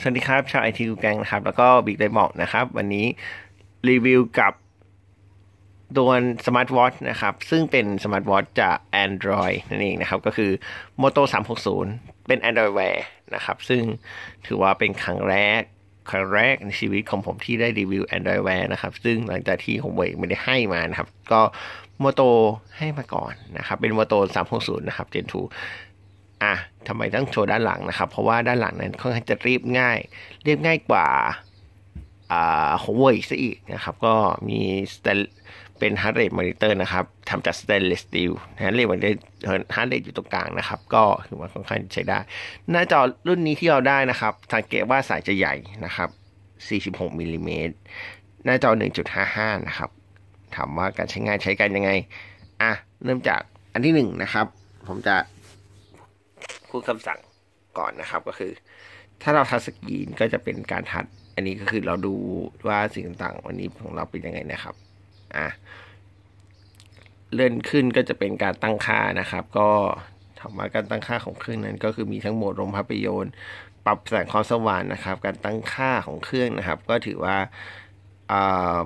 สวัสดีครับ ชาวไอทีกูแกงนะครับ แล้วก็บิ๊กได้บอกนะครับ วันนี้รีวิวกับตัวสมาร์ทวอทนะครับ ซึ่งเป็นสมาร์ทวอทจาก Android นั่นเองนะครับ ก็คือ Moto 360 เป็น Android Wear นะครับ ซึ่งถือว่าเป็นครั้งแรกครั้งแรกในชีวิตของผมที่ได้รีวิว Android Wear นะครับ ซึ่งหลังจากที่ผมเองไม่ได้ให้มานะครับ ก็ Moto ให้มาก่อนนะครับ เป็น Moto 360 นะครับ Gen 2่ะทำไมต้องโชว์ด้านหลังนะครับเพราะว่าด้านหลังนั้นค่อนข้างจะเรียบง่ายเรียบง่ายกว่าอ่าโฮเวอร์อีกซะอีกนะครับก็มีสเตเป็นฮาร์ดเรทมอนิเตอร์นะครับทำจากสเตนเลสสตีลฮาร์ดเรทมอนิเตอร์ฮาร์ดเรทอยู่ตรงกลางนะครับก็ถือว่าค่อนข้างใช้ได้ หน้าจอรุ่นนี้ที่เราได้นะครับสังเกตว่าสายจะใหญ่นะครับ 46มิลลิเมตรหน้าจอ 1.55 นะครับถามว่าการใช้งานใช้กันยังไง อ่ะ เริ่มจากอันที่1นะครับผมจะพูดคำสั่งก่อนนะครับก็คือ ถ้าเราทัชสกรีนก็จะเป็นการทัดอันนี้ก็คือเราดูว่าสิ่งต่างๆวันนี้ของเราเป็นยังไงนะครับอ่ะเลื่อนขึ้นก็จะเป็นการตั้งค่านะครับ ก็ถามว่าการตั้งค่าของเครื่องนั้น ก็คือมีทั้งโหมดลมภาพยนตร์ปรับแสงความสว่างนะครับ การตั้งค่าของเครื่องนะครับ ก็ถือว่าอ่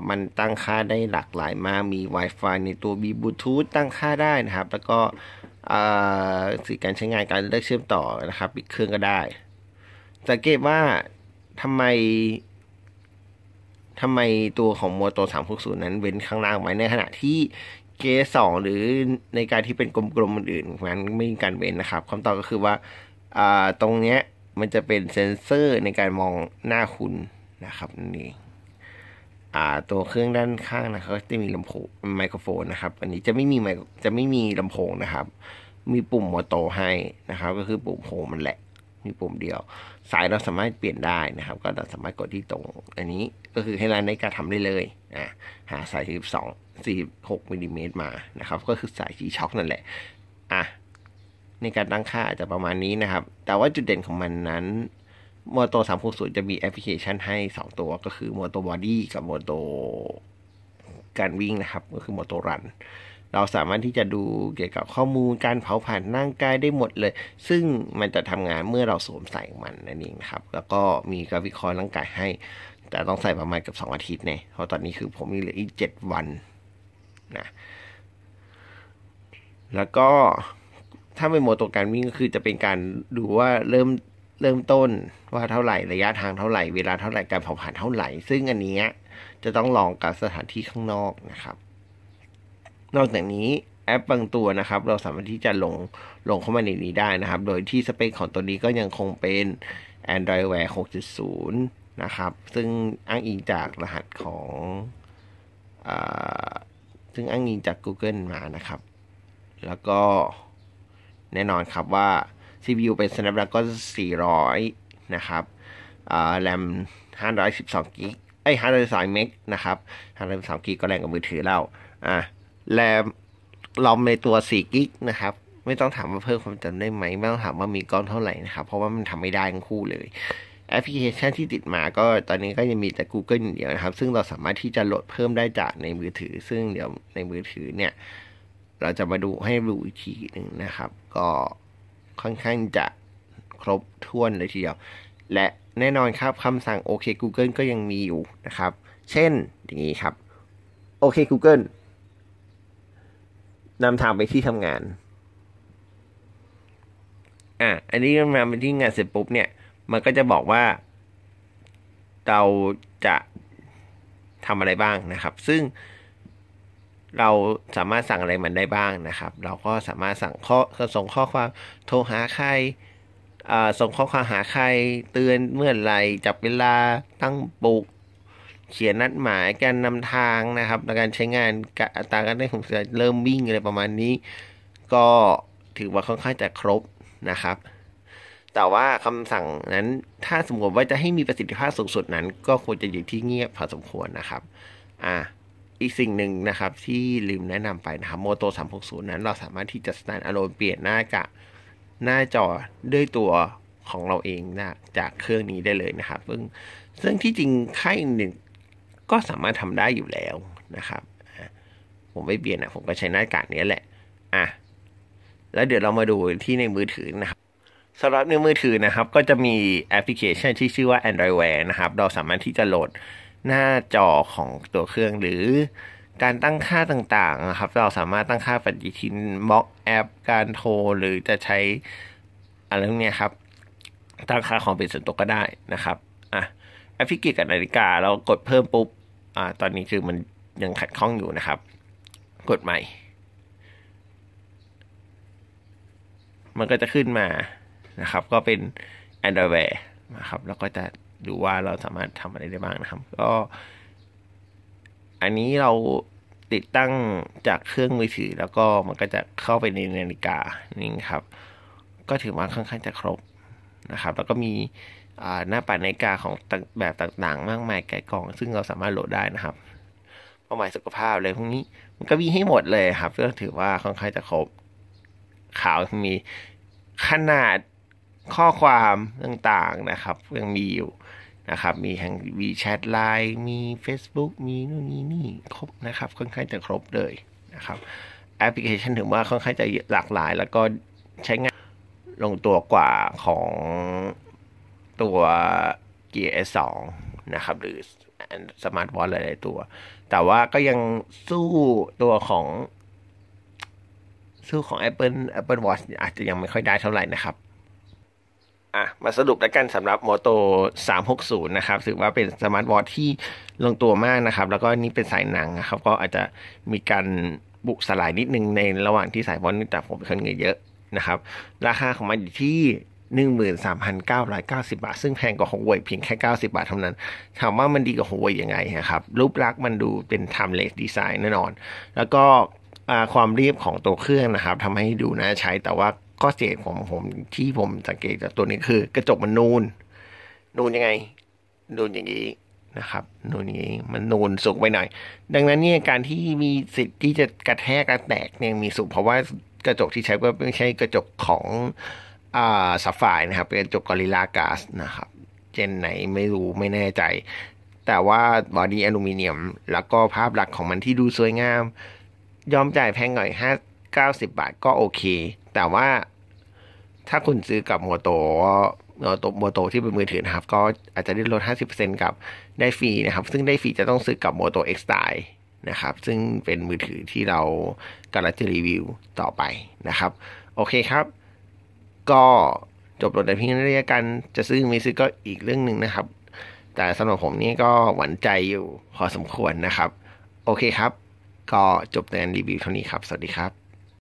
มันตั้งค่าได้หลากหลายมากมี Wi-Fi ในตัวมีบลูทูธตั้งค่าได้นะครับ แล้วก็สีการใช้งานการเลือกเชื่อมต่อนะครับ อีกเครื่องก็ได้สังเกตว่าทำไมทำไมตัวของามพตกศูนย์นั้นเว้นข้างล่างไว้ในขณะที่เกสองหรือในการที่เป็นกลมๆอื่นๆนั้นไม่มีการเว้นนะครับคำตอบก็คือว่าตรงเนี้ยมันจะเป็นเซนเซอร์ในการมองหน้าคุณนะครับ นี่ตัวเครื่องด้านข้างนะครับจะมีลำโพงไมโครโฟนนะครับอันนี้จะไม่มีไมจะไม่มีลำโพงนะครับ มีปุ่มมอโตให้นะครับ ก็คือปุ่มโฮมมันแหละ มีปุ่มเดียว สายเราสามารถเปลี่ยนได้นะครับ ก็เราสามารถกดที่ตรงอันนี้ ก็คือให้ร้านในการทำได้เลยอ่าหาสายสี่สองสี่หกมิลลิเมตรมานะครับ ก็คือสายชีช็อคนั่นแหละ อ่ะในการตั้งค่าจะประมาณนี้นะครับ แต่ว่าจุดเด่นของมันนั้นโมมตสาหกศูนย์จะมีแอปพลิเคชันให้สองตัวก็คือมโต้บอดี้กับอโต้การวิ่งนะครับ ก็คืออโต้รันเราสามารถที่จะดูเกี่ยวกับข้อมูลการเผาผ่านร่างกายได้หมดเลย ซึ่งมันจะทำงานเมื่อเราสวมใส่มันนั่นเองครับ แล้วก็มีการวิเคราะห์ร่างกายให้ แต่ต้องใส่ประมาณกับ 2อาทิตย์เนี่ยเพราะตอนนี้คือผมมีเหลืออีก 7 วัน นะ แล้วก็ถ้าเป็นโมโตการวิ่งก็คือจะเป็นการดูว่าเริ่มเริ่มต้นว่าเท่าไหร่ระยะทางเท่าไหร่เวลาเท่าไหร่ การเผาผ่านเท่าไหร่ ซึ่งอันนี้ จะต้องลองกับสถานที่ข้างนอกนะครับ นอกจากนี้แอปบางตัวนะครับ เราสามารถที่จะลงลงเข้ามาในนี้ได้นะครับ โดยที่สเปคของตัวนี้ก็ยังคงเป็น Android Wear 6.0 นะครับ ซึ่งอ้างอิงจากรหัสของอซึ่งอ้างอิงจาก Google มานะครับ แล้วก็แน่นอนครับว่า CPU เป็น Snapdragon 400 นะครับ แรม 512 กิกไอ้5 1 2เมกนะครับ 5 1 2กิกก็แรงกับมือถือเราอ่ะแรมลอมในตัว 4 กิกนะครับ ไม่ต้องถามว่าเพิ่มความจำได้ไหม ไม่ต้องถามว่ามีกล้องเท่าไหร่นะครับ เพราะว่ามันทำไม่ได้ทั้งคู่เลย แอปพลิเคชันที่ติดมาก็ตอนนี้ก็ยังมีแต่ Google อย่างเดียวนะครับ ซึ่งเราสามารถที่จะโหลดเพิ่มได้จากในมือถือ ซึ่งเดี๋ยวในมือถือเนี่ย เราจะมาดูให้ดูอีกทีหนึ่งนะครับ ก็ค่อนข้างจะครบถ้วนเลยทีเดียว และแน่นอนครับคำสั่งโอเค Google ก็ยังมีอยู่นะครับ เช่นอย่างนี้ครับโอเค Google นำทางไปที่ทำงานอ่ะอันนี้มาไปที่งานเสร็จปุ๊บเนี่ย มันก็จะบอกว่าเราจะทำอะไรบ้างนะครับ ซึ่งเราสามารถสั่งอะไรมันได้บ้างนะครับ เราก็สามารถสั่งข้อส่งข้อความโทรหาใครส่งข้อความหาใครเตือนเมื่อไรจับเวลาตั้งปลุกเขียนนัดหมายการนำทางนะครับ ในการใช้งานตาการได้ของเสือเริ่มวิ่งอะไรประมาณนี้ ก็ถือว่าค่อนข้างจะครบนะครับ แต่ว่าคำสั่งนั้นถ้าสมมติว่าจะให้มีประสิทธิภาพสูงสุดนั้น ก็ควรจะอยู่ที่เงียบพอสมควรนะครับ อ่าอีกสิ่งหนึ่งนะครับ ที่ลืมแนะนำไปนะครับ โมโต 360 นั้นเราสามารถที่จะ s t a n อ alone เปลี่ยนหน้ากะหน้าจอด้วยตัวของเราเองนะจากเครื่องนี้ได้เลยนะครับซึ่ง ซึ่งที่จริงค่ายนึ่งก็สามารถทำได้อยู่แล้วนะครับผมไม่เปลี่ยนนะผมก็ใช้หน้ากากนี้แหละ อ่ะแล้วเดี๋ยวเรามาดูที่ในมือถือนะครับสำหรับในมือถือนะครับ ก็จะมีแอปพลิเคชันที่ชื่อว่า Android Wear นะครับ เราสามารถที่จะโหลดหน้าจอของตัวเครื่องหรือการตั้งค่าต่างๆนะครับ เราสามารถตั้งค่าปฏิทินบล็อกแอปการโทรหรือจะใช้อะไรพวกนี้ครับ ตั้งค่าของเป็นส่วนตัวก็ได้นะครับอ่ะแอปพิกิกับนาฬิกาเรากดเพิ่มปุ๊บอ่าตอนนี้คือมันยังขัดข้องอยู่นะครับ กดใหม่ มันก็จะขึ้นมานะครับก็เป็น Android นะครับ แล้วก็จะดูว่าเราสามารถทำอะไรได้บ้างนะครับ ก็ อันนี้เราติดตั้งจากเครื่องมือถือ แล้วก็มันก็จะเข้าไปในนาฬิกานี่ครับ ก็ถือว่าค่อนข้างจะครบนะครับ แล้วก็มีหน้าปัดนาฬิกาของแบบต่าง ๆ มากมายไกลกอง ซึ่งเราสามารถโหลดได้นะครับ เป้าหมายสุขภาพอะไรพวกนี้มันก็มีให้หมดเลยครับก็ถือว่าค่อนข้างจะครบขาวมีขนาดข้อความต่างๆนะครับยังมีอยู่นะครับมีทั้งวีแชทไลน์มี Facebook มีนู่นนี่นี่ครบนะครับค่อนข้างจะครบเลยนะครับแอปพลิเคชันถือว่าค่อนข้างจะหลากหลายแล้วก็ใช้งานลงตัวกว่าของตัว Gear S2 นะครับหรือสมาร์ทวอทหลายๆตัว แต่ว่าก็ยังสู้ตัวของสู้ของ Apple Apple Watch อาจจะยังไม่ค่อยได้เท่าไหร่นะครับ่ะมาสรุปแล้วกันสำหรับโมโต 360 นะครับถือว่าเป็นสมาร์ทวอทที่ลงตัวมากนะครับ แล้วก็นี่เป็นสายหนังนะครับ ก็อาจจะมีการบุกสลายนิดนึงในระหว่างที่สายวอทนี่แตจผมเคลื่อนเงินเยอะนะครับ ราคาของมันอยู่ที่ 13,990 บาท ซึ่งแพงกว่าฮองเว่ยเพียงแค่ 90 บาทเท่านั้น ถามว่ามันดีกว่าฮองเว่ยยังไงครับรูปลักษณ์มันดูเป็น timeless design แน่นอน แล้วก็ความเรียบของตัวเครื่องนะครับทำให้ดูน่าใช้ แต่ว่าข้อเสียของผมที่ผมสังเกตจากตัวนี้คือ กระจกมันนูน นูนยังไง นูนอย่างนี้นะครับ นูนอย่างนี้มันนูนสูงไปหน่อย ดังนั้นเนี่ยการที่มีสิทธิ์ที่จะกระแทกกระแตกเนี่ยมีสูงเพราะว่ากระจกที่ใช้ก็ไม่ใช่กระจกของอ่าซัฟไฟนะครับ เป็นกระจกกอริลลากาสนะครับ เจนไหนไม่รู้ไม่แน่ใจ แต่ว่าบอดี้อลูมิเนียมแล้วก็ภาพหลักของมันที่ดูสวยงาม ยอมจ่ายแพงหน่อย90บาทก็โอเค แต่ว่าถ้าคุณซื้อกับหัวโตตัวโมโตที่เป็นมือถือนะครับก็อาจจะได้ลด50%กับได้ฟรี นะครับ ซึ่งได้ฟรี จะต้องซื้อกับโมโตเอ็กซ์ไนะครับ ซึ่งเป็นมือถือที่เรากำลังจะรีวิวต่อไปนะครับ โอเคครับ ก็จบลงแต่เพียงี้กัน จะซื้อไม่ซื้อก็อีกเรื่องหนึ่งนะครับ แต่สำหรับผมนี่ก็หวั่นใจอยู่พอสมควรนะครับโอเคครับก็จบในรีวิวเท่านี้ครับสวัสดีครับ